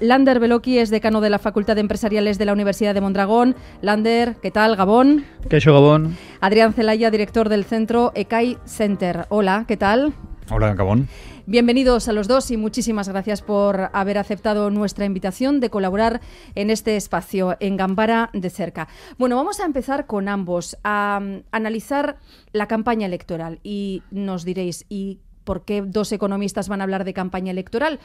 Lander Beloki es decano de la Facultad de Empresariales de la Universidad de Mondragón. Lander, ¿qué tal? Gabón. ¿Qué Gabón? Adrián Zelaya, director del centro ECAI Center. Hola, ¿qué tal? Hola, Gabón. Bienvenidos a los dos y muchísimas gracias por haber aceptado nuestra invitación de colaborar en este espacio en Gambara de cerca. Bueno, vamos a empezar con ambos a analizar la campaña electoral y nos diréis, ¿y ¿Por qué dos economistas van a hablar de campaña electoral?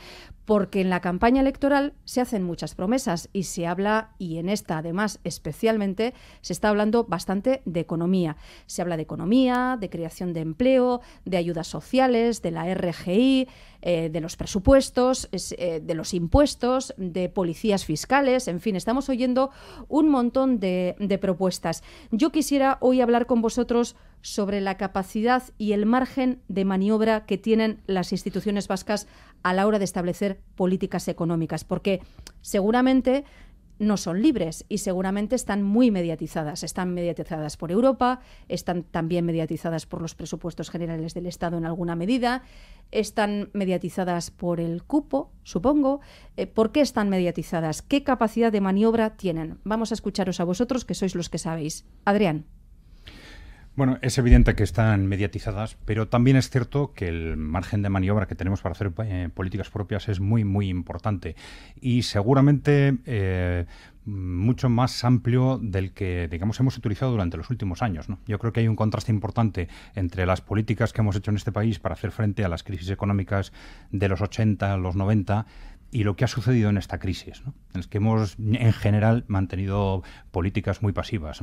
Porque en la campaña electoral se hacen muchas promesas y se habla, y en esta además especialmente, se está hablando bastante de economía. Se habla de economía, de creación de empleo, de ayudas sociales, de la RGI, eh, de los presupuestos, eh, de los impuestos, de policías fiscales, en fin, estamos oyendo un montón de, de propuestas. Yo quisiera hoy hablar con vosotros sobre la capacidad y el margen de maniobra que tienen las instituciones vascas a la hora de establecer políticas económicas, porque seguramente no son libres y seguramente están muy mediatizadas. Están mediatizadas por Europa, están también mediatizadas por los presupuestos generales del Estado en alguna medida, están mediatizadas por el cupo, supongo. Eh, ¿Por qué están mediatizadas? ¿Qué capacidad de maniobra tienen? Vamos a escucharos a vosotros, que sois los que sabéis. Adrián. Bueno, es evidente que están mediatizadas, pero también es cierto que el margen de maniobra que tenemos para hacer eh, políticas propias es muy, muy importante. Y seguramente eh, mucho más amplio del que, digamos, hemos utilizado durante los últimos años. Yo creo que hay un contraste importante entre las políticas que hemos hecho en este país para hacer frente a las crisis económicas de los 80, los 90 y lo que ha sucedido en esta crisis, ¿no? en la que hemos en general mantenido políticas muy pasivas.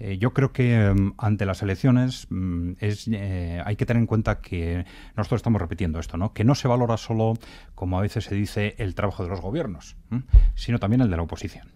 Eh, yo creo que mm, ante las elecciones mm, eh, hay que tener en cuenta que nosotros estamos repitiendo esto, que no se valora solo, como a veces se dice, el trabajo de los gobiernos, sino también el de la oposición.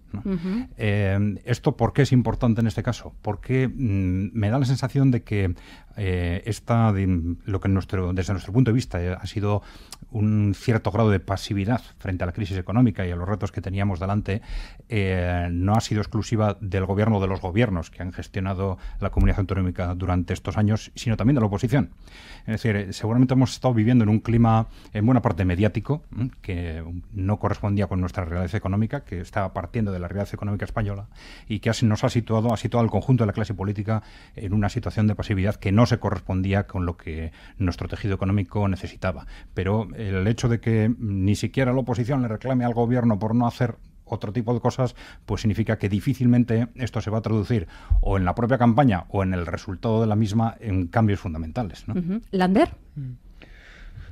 Eh, ¿Esto por qué es importante en este caso? Porque mm, me da la sensación de que eh, esta, de, lo que nuestro, desde nuestro punto de vista eh, ha sido un cierto grado de pasividad frente a la crisis económica y a los retos que teníamos delante, eh, no ha sido exclusiva del gobierno o de los gobiernos que han gestionado la comunidad autonómica durante estos años, sino también de la oposición. Es decir, seguramente hemos estado viviendo en un clima en buena parte mediático mm, que no correspondía con nuestra realidad económica, que estaba partiendo de la realidad económica española y que nos ha situado, ha situado al conjunto de la clase política en una situación de pasividad que no se correspondía con lo que nuestro tejido económico necesitaba. Pero el hecho de que ni siquiera la oposición le reclame al gobierno por no hacer otro tipo de cosas, pues significa que difícilmente esto se va a traducir o en la propia campaña o en el resultado de la misma en cambios fundamentales. ¿Lander? Mm.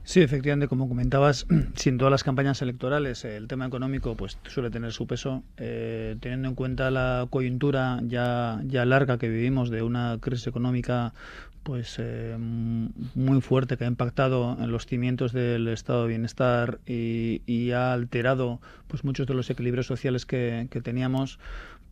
Sí, efectivamente, como comentabas, sin todas las campañas electorales el tema económico pues suele tener su peso, eh, teniendo en cuenta la coyuntura ya, ya larga que vivimos de una crisis económica pues eh, muy fuerte que ha impactado en los cimientos del estado de bienestar y, ha alterado pues muchos de los equilibrios sociales que, que, teníamos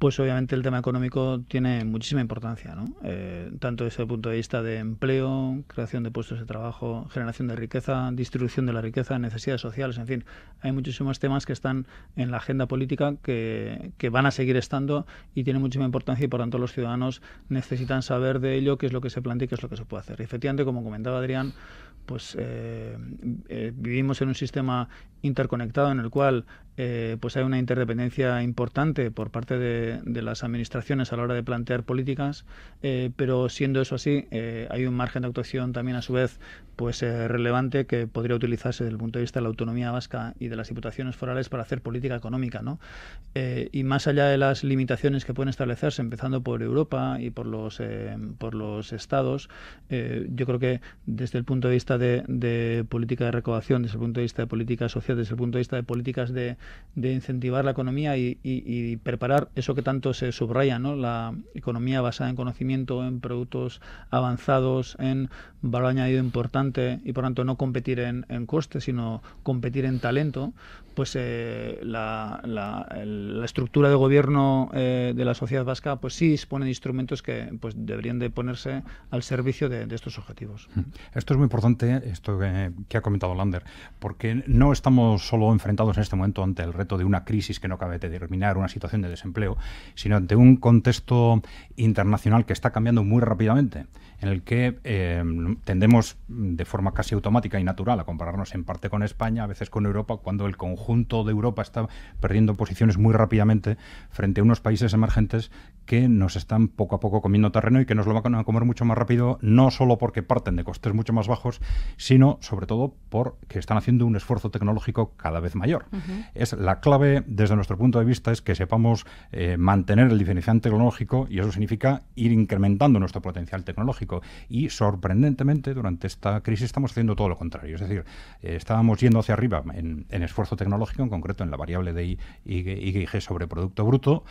pues obviamente el tema económico tiene muchísima importancia, eh, tanto desde el punto de vista de empleo, creación de puestos de trabajo, generación de riqueza, distribución de la riqueza, necesidades sociales, en fin, hay muchísimos temas que están en la agenda política que, van a seguir estando y tienen muchísima importancia y por tanto los ciudadanos necesitan saber de ello qué es lo que se plantea y qué es lo que se puede hacer. Y efectivamente, como comentaba Adrián, pues eh, eh, vivimos en un sistema interconectado en el cual eh, pues hay una interdependencia importante por parte de, las administraciones a la hora de plantear políticas, eh, pero siendo eso así, eh, hay un margen de actuación también a su vez pues relevante que podría utilizarse desde el punto de vista de la autonomía vasca y de las diputaciones forales para hacer política económica. ¿no? y más allá de las limitaciones que pueden establecerse, empezando por Europa y por los, por los estados, yo creo que desde el punto de vista de, política de recaudación, desde el punto de vista de política social, desde el punto de vista de políticas de, de incentivar la economía y, preparar eso que tanto se subraya, ¿no? la economía basada en conocimiento, en productos avanzados, en valor añadido importante y por tanto no competir en, en coste, sino competir en talento, pues eh, la, estructura de gobierno eh, de la sociedad vasca pues sí dispone de instrumentos que pues deberían de ponerse al servicio de, estos objetivos. Mm. Esto es muy importante, esto que, que ha comentado Lander, porque no estamos solo enfrentados en este momento ante el reto de una crisis que no cabe determinar, una situación de desempleo, sino ante un contexto internacional que está cambiando muy rápidamente, en el que eh, tendemos de forma casi automática y natural a compararnos en parte con España, a veces con Europa, cuando el conjunto de Europa está perdiendo posiciones muy rápidamente frente a unos países emergentes que nos están poco a poco comiendo terreno y que nos lo van a comer mucho más rápido, no solo porque parten de costes mucho más bajos, sino sobre todo porque están haciendo un esfuerzo tecnológico cada vez mayor. Es la clave desde nuestro punto de vista es que sepamos eh, mantener el diferenciante tecnológico y eso significa ir incrementando nuestro potencial tecnológico. Y sorprendentemente durante esta crisis estamos haciendo todo lo contrario. Es decir, eh, estábamos yendo hacia arriba en, esfuerzo tecnológico, en concreto en la variable de I, sobre Producto Bruto,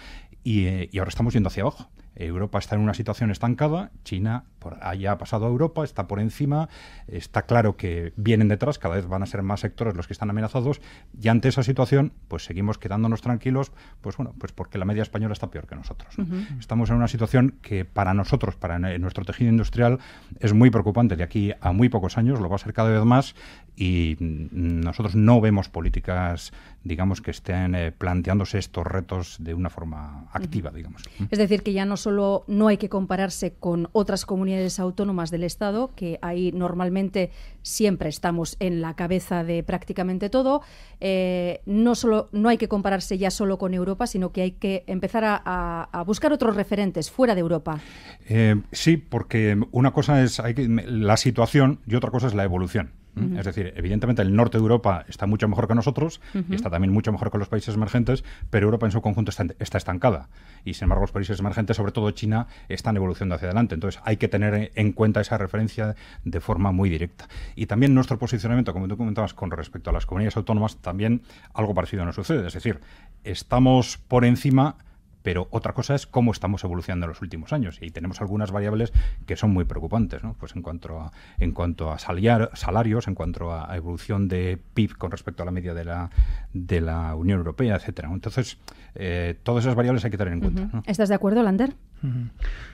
y, eh, y ahora estamos yendo hacia abajo. Europa está en una situación estancada, China por ha pasado a Europa, está por encima, está claro que vienen detrás, cada vez van a ser más sectores los que están amenazados, y ante esa situación, pues seguimos quedándonos tranquilos, pues bueno, pues porque la media española está peor que nosotros. Estamos en una situación que para nosotros, para nuestro tejido industrial, es muy preocupante de aquí a muy pocos años, lo va a ser cada vez más, y nosotros no vemos políticas, digamos, que estén eh, planteándose estos retos de una forma activa, digamos. Es decir, que ya no solo no hay que compararse con otras comunidades autónomas del Estado, que ahí normalmente siempre estamos en la cabeza de prácticamente todo, eh, no, solo, no hay que compararse ya solo con Europa, sino que hay que empezar a, buscar otros referentes fuera de Europa. Eh, sí, porque una cosa es hay que, la situación y otra cosa es la evolución. Es decir, evidentemente el norte de Europa está mucho mejor que nosotros y está también mucho mejor que los países emergentes, pero Europa en su conjunto está, está, estancada. Y sin embargo, los países emergentes, sobre todo China, están evolucionando hacia adelante. Entonces hay que tener en cuenta esa referencia de forma muy directa. Y también nuestro posicionamiento, como tú comentabas, con respecto a las comunidades autónomas, también algo parecido nos sucede. Es decir, estamos por encima pero otra cosa es cómo estamos evolucionando en los últimos años. Y tenemos algunas variables que son muy preocupantes, ¿no? Pues en cuanto a, en cuanto a salarios, en cuanto a evolución de PIB con respecto a la media de la, de la Unión Europea, etcétera. Entonces, eh, todas esas variables hay que tener en cuenta. ¿Estás de acuerdo, Lander?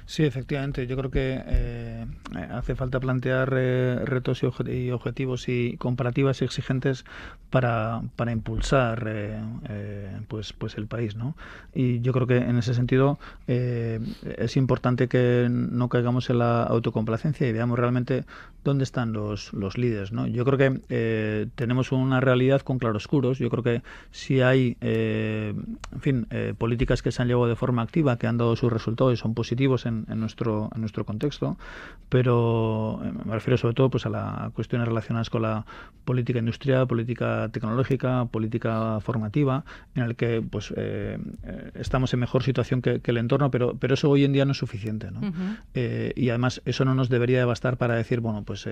Sí, efectivamente. Yo creo que eh, hace falta plantear eh, retos y, y, objetivos y comparativas exigentes para, impulsar eh, pues, pues el país. ¿no? Y yo creo que en ese sentido es importante que no caigamos en la autocomplacencia y veamos realmente dónde están los, los líderes. ¿no? Yo creo que tenemos una realidad con claroscuros. Yo creo que si hay en fin, políticas que se han llevado de forma activa, que han dado sus resultados, son positivos en, nuestro, en nuestro contexto, pero eh, me refiero sobre todo pues, a las cuestiones relacionadas con la política industrial, política tecnológica, política formativa, en el que pues, eh, eh, estamos en mejor situación que, el entorno, pero, pero eso hoy en día no es suficiente. ¿no? y además eso no nos debería de bastar para decir, bueno, pues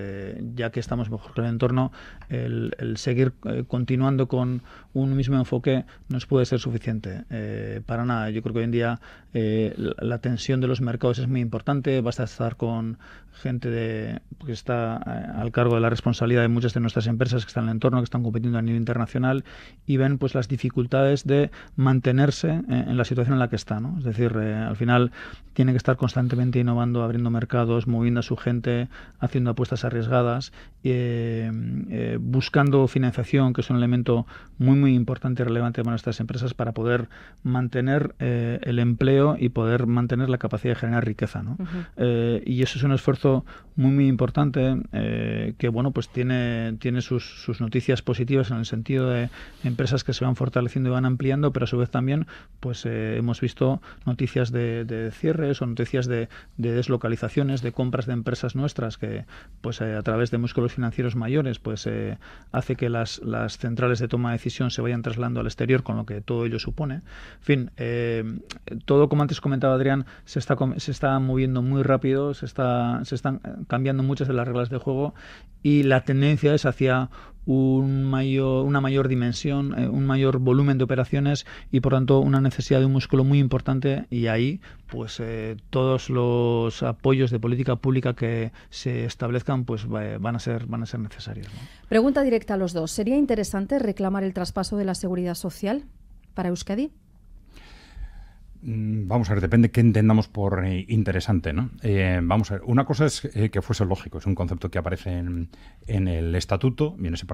ya que estamos mejor que el entorno, el, el seguir continuando con un mismo enfoque no puede ser suficiente. para nada, yo creo que hoy en día la tensión de los mercados es muy importante. Basta estar con gente de, que está eh, al cargo de la responsabilidad de muchas de nuestras empresas que están en el entorno, que están compitiendo a nivel internacional y ven pues las dificultades de mantenerse eh, en la situación en la que está. ¿no? Es decir, eh, al final tiene que estar constantemente innovando, abriendo mercados, moviendo a su gente, haciendo apuestas arriesgadas, buscando financiación, que es un elemento muy, muy importante y relevante para nuestras empresas para poder mantener el empleo y poder mantener la capacidad de generar riqueza. Eh, y eso es un esfuerzo muy, muy importante eh, que bueno pues tiene, tiene sus, sus, noticias positivas en el sentido de empresas que se van fortaleciendo y van ampliando, pero a su vez también pues eh, hemos visto noticias de, cierres o noticias de, deslocalizaciones, de compras de empresas nuestras que pues a través de músculos financieros mayores pues hace que las, las centrales de toma de decisión se vayan trasladando al exterior con lo que todo ello supone. En fin, todo como antes comentaba Adrián, se está, se está moviendo muy rápido, se, está, se están eh, cambiando muchas de las reglas de juego y la tendencia es hacia un mayor, una mayor dimensión, eh, un mayor volumen de operaciones y por tanto una necesidad de un músculo muy importante y ahí pues eh, todos los apoyos de política pública que se establezcan pues van a ser van a ser necesarios. Pregunta directa a los dos. ¿Sería interesante reclamar el traspaso de la seguridad social para Euskadi? Mm, vamos a ver, depende qué entendamos por eh, interesante, ¿no? Eh, vamos a ver, una cosa es eh, que fuese lógico, es un concepto que aparece en, en el estatuto y en ese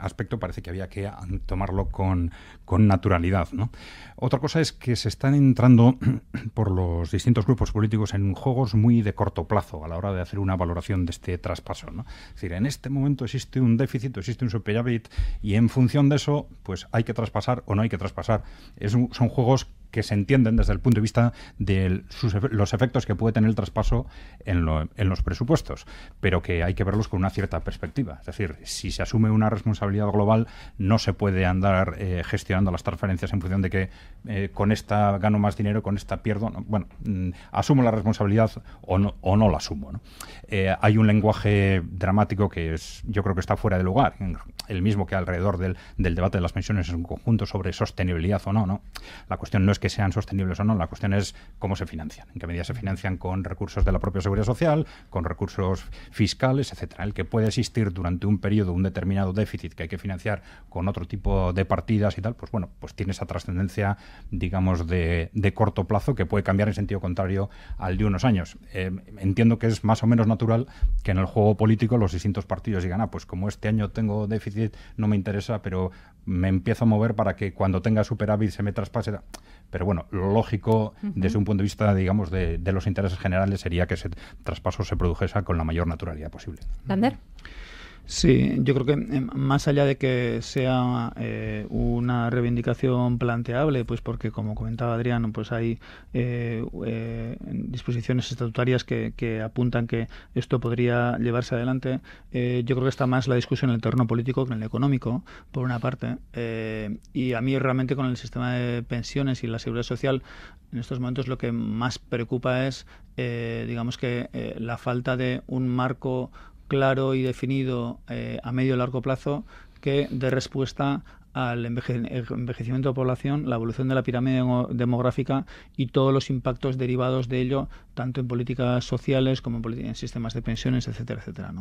aspecto parece que había que tomarlo con, naturalidad, ¿no? Otra cosa es que se están entrando por los distintos grupos políticos en juegos muy de corto plazo a la hora de hacer una valoración de este traspaso, ¿no? Es decir, en este momento existe un déficit, existe un superávit y en función de eso, pues hay que traspasar o no hay que traspasar. son juegos que se entienden desde el punto de vista de los efectos que puede tener el traspaso en, los presupuestos, pero que hay que verlos con una cierta perspectiva. Es decir, si se asume una responsabilidad global, no se puede andar eh, gestionando las transferencias en función de que eh, con esta gano más dinero, con esta pierdo. bueno, mm, asumo la responsabilidad o no, la asumo. Eh, hay un lenguaje dramático que es, yo creo que está fuera de lugar, el mismo que alrededor del, debate de las pensiones en un conjunto sobre sostenibilidad o no. ¿no? La cuestión no es que sean sostenibles o no, la cuestión es cómo se financian, en qué medida se financian con recursos de la propia seguridad social, con recursos fiscales, etcétera. El que puede existir durante un periodo un determinado déficit que hay que financiar con otro tipo de partidas y tal, pues bueno, pues tiene esa trascendencia, digamos, de, corto plazo que puede cambiar en sentido contrario al de unos años. Eh, entiendo que es más o menos natural que en el juego político los distintos partidos digan, ah, pues como este año tengo déficit, no me interesa, pero me empiezo a mover para que cuando tenga superávit se me traspase. Pero bueno, lo lógico desde un punto de vista, digamos, de, los intereses generales sería que ese traspaso se produjese con la mayor naturalidad posible. ¿Lander? Sí, yo creo que eh, más allá de que sea eh, una reivindicación planteable, pues porque como comentaba Adrián, pues hay eh, disposiciones estatutarias que, que, apuntan que esto podría llevarse adelante. yo creo que está más la discusión en el terreno político que en el económico, por una parte. y a mí realmente con el sistema de pensiones y la seguridad social, en estos momentos lo que más preocupa es, digamos que la falta de un marco claro y definido eh, a medio y largo plazo que de respuesta al envejecimiento de la población, la evolución de la pirámide demográfica y todos los impactos derivados de ello, tanto en políticas sociales como en, sistemas de pensiones, etcétera, etcétera.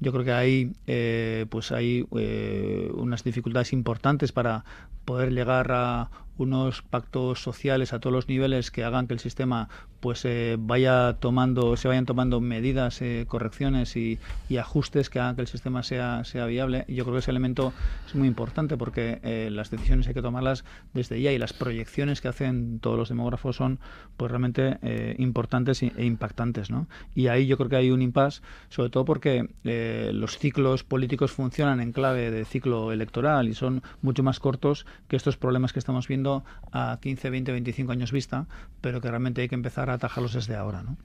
Yo creo que hay, eh, pues hay eh, unas dificultades importantes para poder llegar a unos pactos sociales a todos los niveles que hagan que el sistema pues eh, vaya tomando se vayan tomando medidas eh, correcciones y, ajustes que hagan que el sistema sea sea viable yo creo que ese elemento es muy importante porque eh, las decisiones hay que tomarlas desde ya y las proyecciones que hacen todos los demógrafos son pues realmente importantes e impactantes ¿no? y ahí yo creo que hay un impasse sobre todo porque los ciclos políticos funcionan en clave de ciclo electoral y son mucho más cortos que estos problemas que estamos viendo a 15, 20, 25 años vista, pero que realmente hay que empezar a atajarlos desde ahora. ¿no?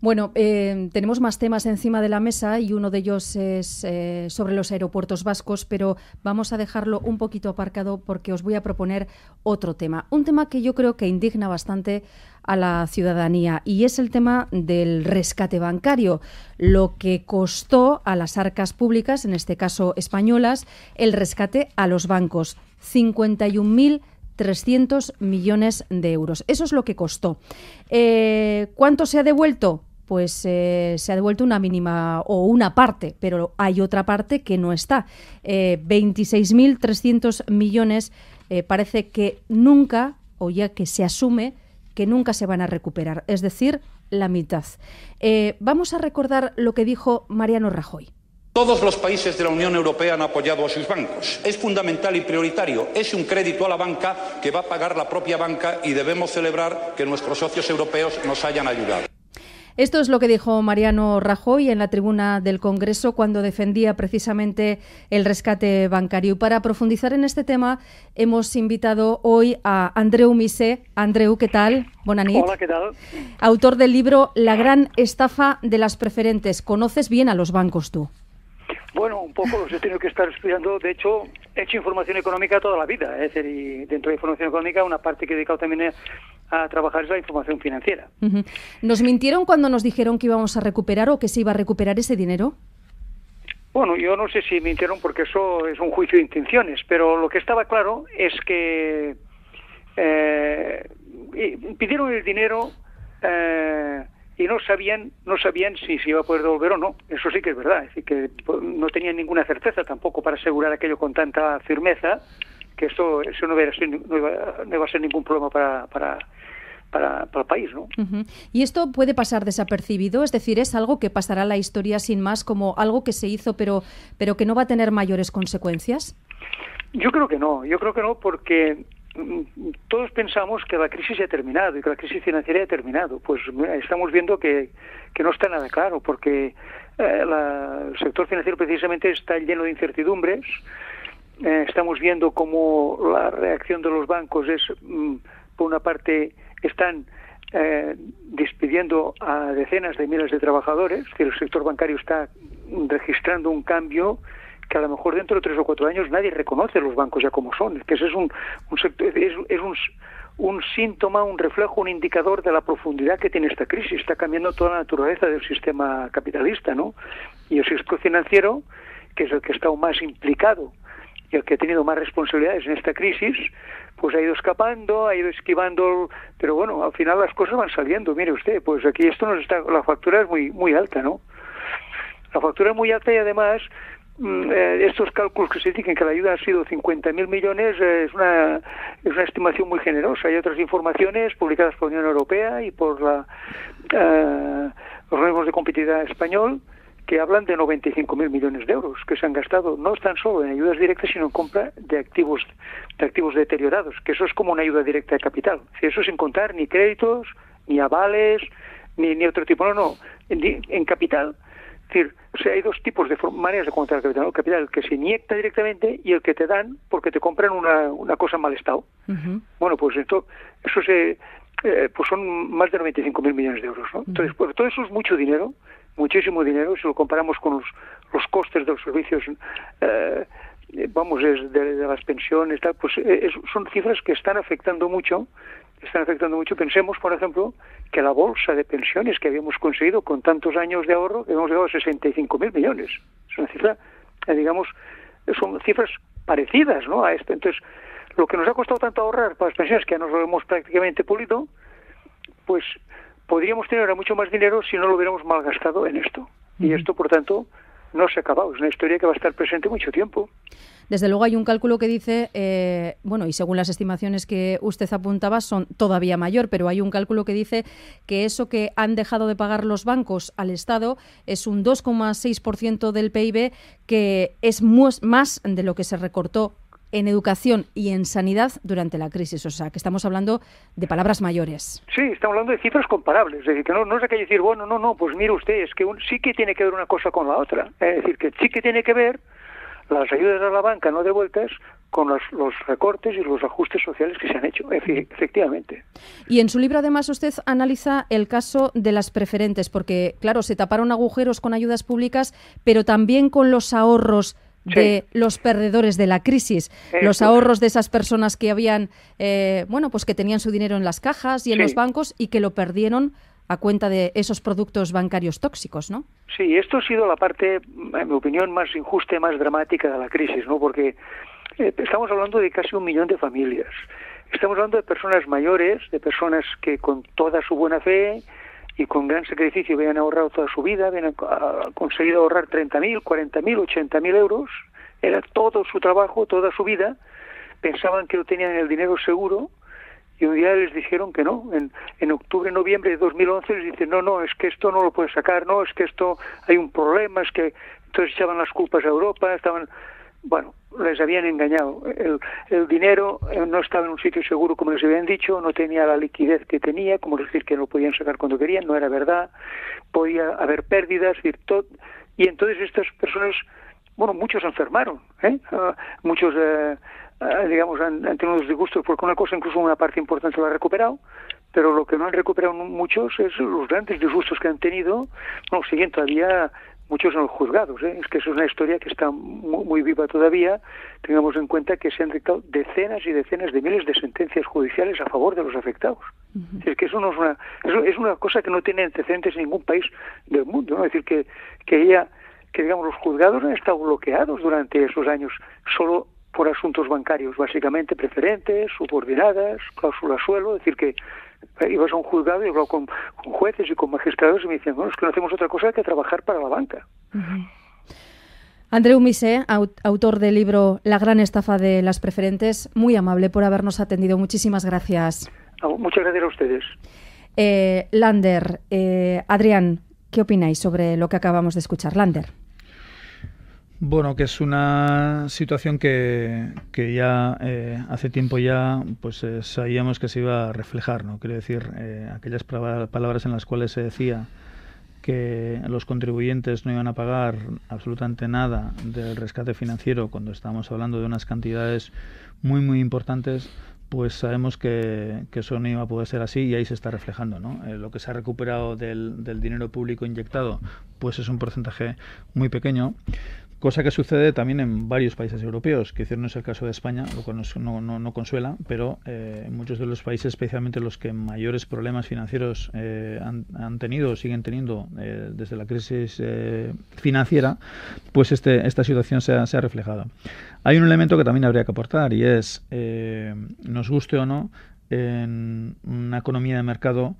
Bueno, eh, tenemos más temas encima de la mesa y uno de ellos es eh, sobre los aeropuertos vascos, pero vamos a dejarlo un poquito aparcado porque os voy a proponer otro tema. Un tema que yo creo que indigna bastante a la ciudadanía y es el tema del rescate bancario, lo que costó a las arcas públicas, en este caso españolas, el rescate a los bancos. 51.000 300 millones de euros. Eso es lo que costó. Eh, ¿Cuánto se ha devuelto? pues eh, se ha devuelto una mínima o una parte, pero hay otra parte que no está. 26.300 eh, millones parece que nunca, o ya que se asume, que nunca se van a recuperar, es decir, la mitad. vamos a recordar lo que dijo Mariano Rajoy. Todos los países de la Unión Europea han apoyado a sus bancos. Es fundamental y prioritario. Es un crédito a la banca que va a pagar la propia banca y debemos celebrar que nuestros socios europeos nos hayan ayudado. Esto es lo que dijo Mariano Rajoy en la tribuna del Congreso cuando defendía precisamente el rescate bancario. para profundizar en este tema, hemos invitado hoy a Andreu Mise. Andreu, ¿qué tal? Bonanit. Hola, ¿qué tal? Autor del libro La gran estafa de las preferentes. Conoces bien a los bancos tú. Bueno, un poco los he tenido que estar estudiando. De hecho, he hecho información económica toda la vida. Es dentro de información económica, una parte que he dedicado también a, trabajar es la información financiera. ¿Nos mintieron cuando nos dijeron que íbamos a recuperar o que se iba a recuperar ese dinero? Bueno, yo no sé si mintieron porque eso es un juicio de intenciones, pero lo que estaba claro es que eh, pidieron el dinero. Eh, y no sabían, no sabían si se iba a poder devolver o no. Eso sí que es verdad, es decir, que no tenían ninguna certeza tampoco para asegurar aquello con tanta firmeza que esto eso no, iba a ser, ningún problema para, para el país. ¿no? Y esto puede pasar desapercibido, es decir, es algo que pasará la historia sin más como algo que se hizo pero, pero que no va a tener mayores consecuencias. Yo creo que no, yo creo que no porque todos pensamos que la crisis ha terminado y que la crisis financiera ha terminado. Pues estamos viendo que, no está nada claro, porque eh, el sector financiero precisamente está lleno de incertidumbres. Eh, estamos viendo cómo la reacción de los bancos es, mm, por una parte, están eh, despidiendo a decenas de miles de trabajadores, que el sector bancario está registrando un cambio que a lo mejor dentro de tres o cuatro años nadie reconoce los bancos ya como son. Es que ese es un, sector, es, un, síntoma, un reflejo, un indicador de la profundidad que tiene esta crisis. Está cambiando toda la naturaleza del sistema capitalista, ¿no? Y el sector financiero, que es el que ha estado más implicado y el que ha tenido más responsabilidades en esta crisis, pues ha ido escapando, ha ido esquivando, pero bueno, al final las cosas van saliendo. Mire usted, pues aquí esto nos está, la factura es muy muy alta, ¿no? La factura es muy alta y además Mm, eh, estos cálculos que se dicen que la ayuda ha sido 50.000 millones eh, es, una, es una estimación muy generosa. Hay otras informaciones publicadas por la Unión Europea y por la, eh, los organismos de competitividad español que hablan de 95.000 millones de euros que se han gastado, no tan solo en ayudas directas, sino en compra de activos, de activos deteriorados, que eso es como una ayuda directa de capital. Si eso sin contar ni créditos, ni avales, ni, ni otro tipo, no, no, en, en capital decir, o hay dos tipos de maneras de contar el capital. El capital que se inyecta directamente y el que te dan porque te compran una, una cosa en mal estado. Bueno, pues esto, eso eh, pues son más de 95 mil millones de euros. ¿no? Entonces, pues, todo eso es mucho dinero, muchísimo dinero, si lo comparamos con los, los costes de los servicios. Eh, vamos, de, las pensiones, pues eh, son cifras que están afectando mucho están afectando mucho. Pensemos, por ejemplo, que la bolsa de pensiones que habíamos conseguido con tantos años de ahorro, que hemos llegado a 65.000 millones. Es una cifra, eh, digamos, son cifras parecidas ¿no? a esto. Entonces, lo que nos ha costado tanto ahorrar para las pensiones, que ya nos lo hemos prácticamente pulido, pues podríamos tener ahora mucho más dinero si no lo hubiéramos malgastado en esto. Y esto, por tanto, no se ha acabado. Es una historia que va a estar presente mucho tiempo. Desde luego hay un cálculo que dice, eh, bueno, y según las estimaciones que usted apuntaba, son todavía mayor, pero hay un cálculo que dice que eso que han dejado de pagar los bancos al Estado es un 2,6% del PIB, que es más de lo que se recortó en educación y en sanidad durante la crisis. O sea, que estamos hablando de palabras mayores. Sí, estamos hablando de cifras comparables. Es decir, que no, no es que decir, bueno, no, no, pues mire usted, es que sí que tiene que ver una cosa con la otra. Es decir, que sí que tiene que ver las ayudas a la banca no devueltas con los, recortes y los ajustes sociales que se han hecho, efectivamente. Y en su libro, además, usted analiza el caso de las preferentes, porque, claro, se taparon agujeros con ayudas públicas, pero también con los ahorros de los perdedores de la crisis, los ahorros de esas personas que habían, eh, bueno, pues que tenían su dinero en las cajas y en los bancos y que lo perdieron a cuenta de esos productos bancarios tóxicos, ¿no? Sí, esto ha sido la parte, en mi opinión, más injusta y más dramática de la crisis, ¿no? Porque eh, estamos hablando de casi un millón de familias. Estamos hablando de personas mayores, de personas que con toda su buena fe y con gran sacrificio habían ahorrado toda su vida, habían conseguido ahorrar 30.000, 40.000, 80.000 euros. Era todo su trabajo, toda su vida. Pensaban que lo tenían el dinero seguro y un día les dijeron que no. En, octubre, noviembre de 2011 les dicen, no, no, es que esto no lo puedes sacar, no, es que esto hay un problema, es que entonces echaban las culpas a Europa, estaban, bueno, les habían engañado. El, el dinero eh, no estaba en un sitio seguro como les habían dicho, no tenía la liquidez que tenía, como decir que lo podían sacar cuando querían, no era verdad, podía haber pérdidas, y entonces estas personas bueno, muchos enfermaron, ¿eh? ah, muchos eh, eh, digamos, han, tenido unos disgustos, porque una cosa, incluso una parte importante lo ha recuperado, pero lo que no han recuperado muchos es los grandes disgustos que han tenido, no, siguen todavía muchos en los juzgados, ¿eh? es que eso es una historia que está muy, viva todavía, tengamos en cuenta que se han dictado decenas y decenas de miles de sentencias judiciales a favor de los afectados. Es que eso no es una, es una cosa que no tiene antecedentes en ningún país del mundo, ¿no? Es decir, que, que ella, que digamos los juzgados han estado bloqueados durante esos años, solo por asuntos bancarios, básicamente preferentes, subordinadas, cláusula suelo, es decir, que eh, ibas a un juzgado y hablaba con, jueces y con magistrados y me dicen, bueno, es que no hacemos otra cosa que trabajar para la banca. Andreu Misé, autor del libro La gran estafa de las preferentes, muy amable por habernos atendido. Muchísimas gracias. muchas gracias a ustedes. Eh, Lander, eh, Adrián, ¿qué opináis sobre lo que acabamos de escuchar? Lander. Bueno, que es una situación que, ya eh, hace tiempo ya pues eh, sabíamos que se iba a reflejar, ¿no? Quiero decir, eh, aquellas palabras en las cuales se decía que los contribuyentes no iban a pagar absolutamente nada del rescate financiero cuando estábamos hablando de unas cantidades muy muy importantes, pues sabemos que, eso no iba a poder ser así y ahí se está reflejando. ¿no? lo que se ha recuperado del, del, dinero público inyectado pues es un porcentaje muy pequeño cosa que sucede también en varios países europeos, que no es el caso de España, lo cual no, consuela, pero eh, en muchos de los países, especialmente los que mayores problemas financieros eh, han, tenido o siguen teniendo eh, desde la crisis financiera, pues este, esta situación se ha, se ha, reflejado. Hay un elemento que también habría que aportar y es, nos guste o no, en una economía de mercado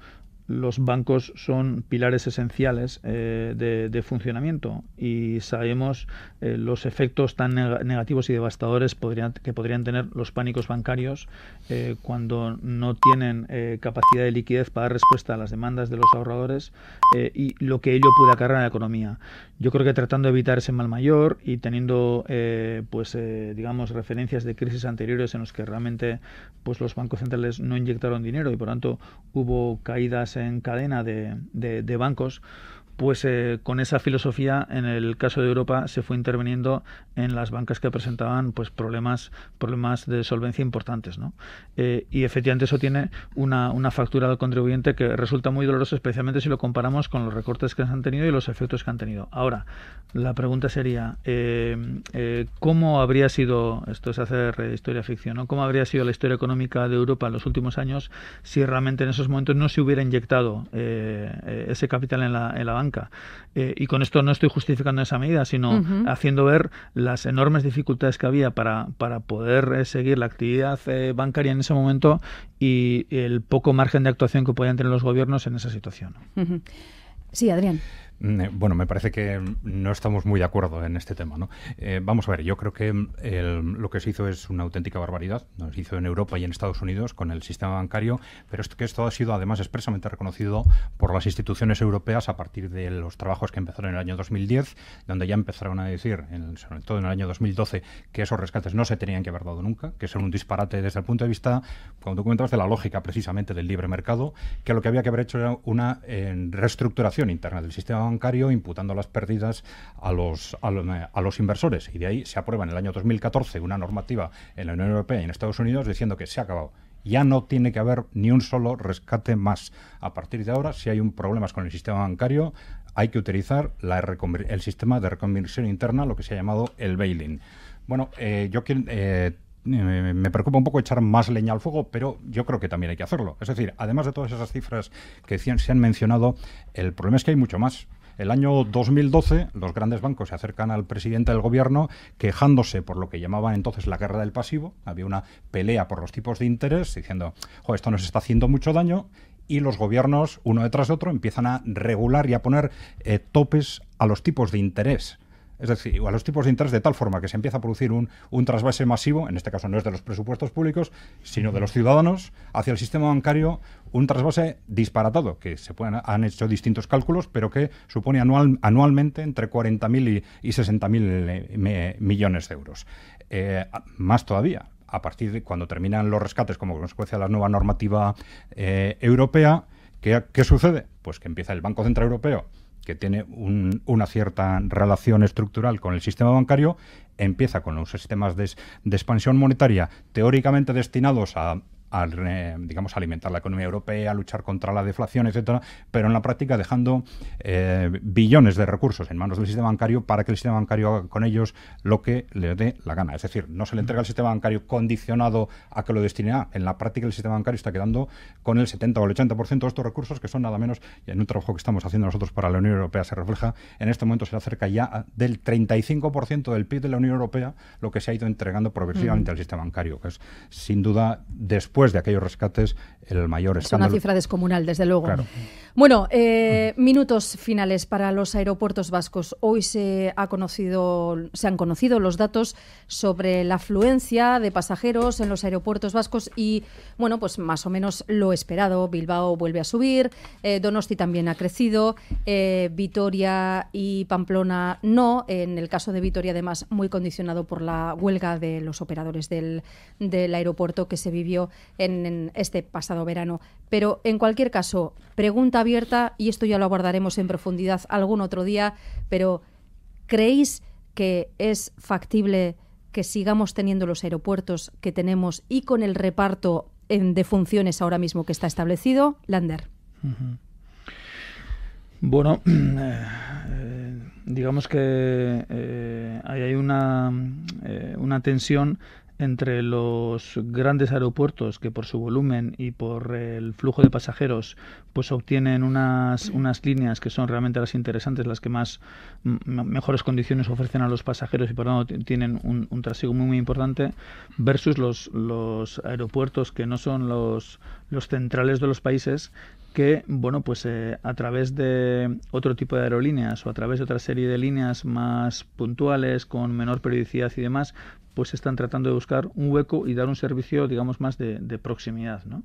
los bancos son pilares esenciales eh, de, funcionamiento y sabemos eh, los efectos tan negativos y devastadores podrían, que podrían tener los pánicos bancarios eh, cuando no tienen capacidad de liquidez para dar respuesta a las demandas de los ahorradores y lo que ello puede acarrear en la economía. Yo creo que tratando de evitar ese mal mayor y teniendo pues digamos referencias de crisis anteriores en los que realmente pues los bancos centrales no inyectaron dinero y por tanto hubo caídas en en cadena de, bancos pues eh, con esa filosofía en el caso de Europa se fue interviniendo en las bancas que presentaban pues problemas problemas de solvencia importantes eh, y efectivamente eso tiene una, factura del contribuyente que resulta muy doloroso especialmente si lo comparamos con los recortes que han tenido y los efectos que han tenido ahora la pregunta sería eh, cómo habría sido esto es hacer historia ficción cómo habría sido la historia económica de Europa en los últimos años si realmente en esos momentos no se hubiera inyectado ese capital en la, en la banca eh, y con esto no estoy justificando esa medida, sino haciendo ver las enormes dificultades que había para, poder eh, seguir la actividad eh, bancaria en ese momento y el poco margen de actuación que podían tener los gobiernos en esa situación. Sí, Adrián. Mm, eh, bueno, me parece que no estamos muy de acuerdo en este tema. ¿no? Eh, vamos a ver, yo creo que mm, lo que se hizo es una auténtica barbaridad. nos Se hizo en Europa y en Estados Unidos con el sistema bancario, pero esto, que esto ha sido además expresamente reconocido por las instituciones europeas a partir de los trabajos que empezaron en el año 2010, donde ya empezaron a decir, sobre todo en el año 2012, que esos rescates no se tenían que haber dado nunca, que es un disparate desde el punto de vista, como comentabas de la lógica precisamente del libre mercado, que lo que había que haber hecho era una eh, reestructuración interna del sistema bancario imputando las pérdidas a los, eh, a, los, inversores. Y de ahí se aprueba en el año 2014 una normativa en la Unión Europea y en Estados Unidos diciendo que se ha acabado ya no tiene que haber ni un solo rescate más. A partir de ahora, si hay un problemas con el sistema bancario, hay que utilizar la el sistema de reconversión interna, lo que se ha llamado el bailing. Bueno, eh, yo eh, me preocupa un poco echar más leña al fuego, pero yo creo que también hay que hacerlo. Es decir, además de todas esas cifras que se han mencionado, el problema es que hay mucho más. El año 2012, los grandes bancos se acercan al presidente del gobierno quejándose por lo que llamaban entonces la guerra del pasivo. Había una pelea por los tipos de interés, diciendo, esto nos está haciendo mucho daño. Y los gobiernos, uno detrás de otro, empiezan a regular y a poner eh, topes a los tipos de interés es decir, a los tipos de interés de tal forma que se empieza a producir un, un trasvase masivo, en este caso no es de los presupuestos públicos, sino de los ciudadanos, hacia el sistema bancario, un trasvase disparatado, que se pueden, han hecho distintos cálculos, pero que supone anualmente entre 40.000 y, 60.000 eh, millones de euros. Eh, más todavía, a partir de cuando terminan los rescates como consecuencia de la nueva normativa eh, europea, ¿qué sucede? Pues que empieza el Banco Central Europeo que tiene una cierta relación estructural con el sistema bancario, empieza con los sistemas de expansión monetaria teóricamente destinados a al, digamos, alimentar la economía europea, luchar contra la deflación, etcétera, pero en la práctica dejando eh, billones de recursos en manos del sistema bancario para que el sistema bancario haga con ellos lo que le dé la gana. Es decir, no se le entrega al sistema bancario condicionado a que lo destine a. En la práctica, el sistema bancario está quedando con el 70 o el 80% de estos recursos, que son nada menos, y en un trabajo que estamos haciendo nosotros para la Unión Europea se refleja, en este momento se acerca ya del 35% del PIB de la Unión Europea lo que se ha ido entregando progresivamente al sistema bancario, que es sin duda después después de aquellos rescates el mayor escándalo. Es una cifra descomunal, desde luego. Bueno, eh, minutos finales para los aeropuertos vascos. Hoy se, ha conocido, se han conocido los datos sobre la afluencia de pasajeros en los aeropuertos vascos y, bueno, pues más o menos lo esperado. Bilbao vuelve a subir, eh, Donosti también ha crecido, eh, Vitoria y Pamplona no. En el caso de Vitoria, además, muy condicionado por la huelga de los operadores del aeropuerto que se vivió en, este pasado verano. Pero en cualquier caso, pregunta abierta, y esto ya lo abordaremos en profundidad algún otro día, pero ¿creéis que es factible que sigamos teniendo los aeropuertos que tenemos y con el reparto de funciones ahora mismo que está establecido? Lander. Bueno, eh, digamos que eh, hay una, eh, una tensión entre los grandes aeropuertos que por su volumen y por el flujo de pasajeros pues obtienen unas, unas líneas que son realmente las interesantes, las que más mejores condiciones ofrecen a los pasajeros y por lo tanto tienen un, un trasiego muy, muy importante versus los, los aeropuertos que no son los, los centrales de los países que bueno pues eh, a través de otro tipo de aerolíneas o a través de otra serie de líneas más puntuales con menor periodicidad y demás pues están tratando de buscar un hueco y dar un servicio, digamos, más de, proximidad, ¿no?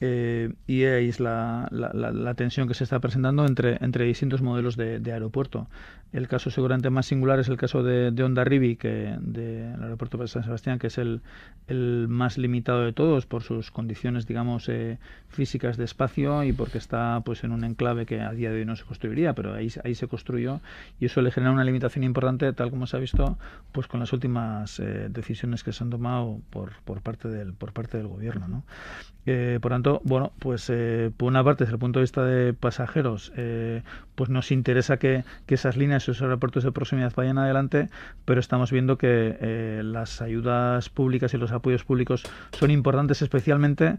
Eh, y ahí es la, la, tensión que se está presentando entre, entre distintos modelos de, aeropuerto. El caso seguramente más singular es el caso de, de Onda Rivi, que del aeropuerto de San Sebastián, que es el, el, más limitado de todos por sus condiciones, digamos, eh, físicas de espacio y porque está pues en un enclave que a día de hoy no se construiría, pero ahí, ahí se construyó y eso le genera una limitación importante, tal como se ha visto, pues con las últimas eh, decisiones que se han tomado por, por parte del por parte del gobierno, ¿no? por tanto bueno, pues eh, por una parte, desde el punto de vista de pasajeros, eh, pues nos interesa que, esas líneas, esos aeropuertos de proximidad vayan adelante, pero estamos viendo que eh, las ayudas públicas y los apoyos públicos son importantes, especialmente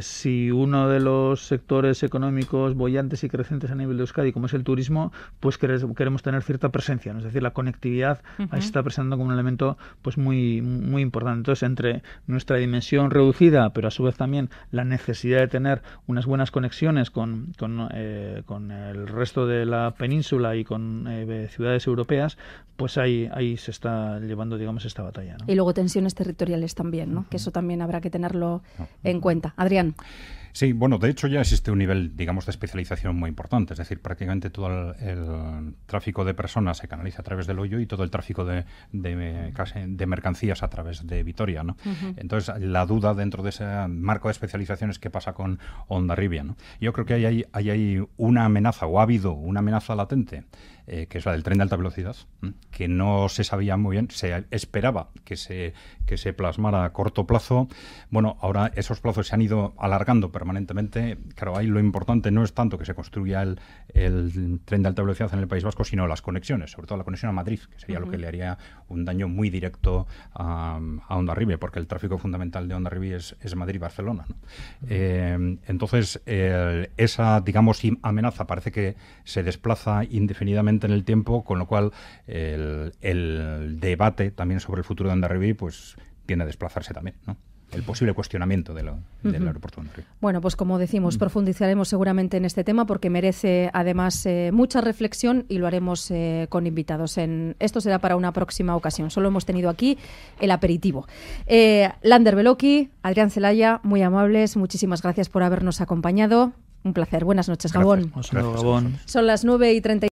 si uno de los sectores económicos bollantes y crecientes a nivel de Euskadi, como es el turismo, pues queremos tener cierta presencia, es decir, la conectividad ahí se está presentando como un elemento pues muy, muy importante. Entonces, entre nuestra dimensión reducida, pero a su vez también la necesidad necesidad de tener unas buenas conexiones eh, con, el resto de la península y con eh, ciudades europeas, pues ahí, ahí se está llevando, digamos, esta batalla. Y luego tensiones territoriales también, ¿no? Que eso también habrá que tenerlo en cuenta. Adrián. Sí, bueno, de hecho ya existe un nivel, digamos, de especialización muy importante. Es decir, prácticamente todo el, tráfico de personas se canaliza a través del hoyo y todo el tráfico de, de, mercancías a través de Vitoria, ¿no? Entonces, la duda dentro de ese marco de especialización es qué pasa con Onda ¿no? Yo creo que hay, ahí hay una amenaza, o ha habido una amenaza latente eh, que es la del tren de alta velocidad, que no se sabía muy bien, se esperaba que se, que se plasmara a corto plazo. Bueno, ahora esos plazos se han ido alargando permanentemente. Claro, ahí lo importante no es tanto que se construya el, el tren de alta velocidad en el País Vasco, sino las conexiones, sobre todo la conexión a Madrid, que sería lo que le haría un daño muy directo a, a Ribe, porque el tráfico fundamental de Onda es, es Madrid-Barcelona. Eh, entonces, esa, digamos, amenaza parece que se desplaza indefinidamente en el tiempo, con lo cual el, debate también sobre el futuro de Andarribí pues tiene a desplazarse también, ¿no? el posible cuestionamiento de lo, del aeropuerto de Bueno, pues como decimos, profundizaremos seguramente en este tema porque merece además eh, mucha reflexión y lo haremos eh, con invitados. En, esto será para una próxima ocasión. Solo hemos tenido aquí el aperitivo. Eh, Lander Beloki, Adrián Celaya, muy amables. Muchísimas gracias por habernos acompañado. Un placer. Buenas noches, Gabón. Son las 9 y 30.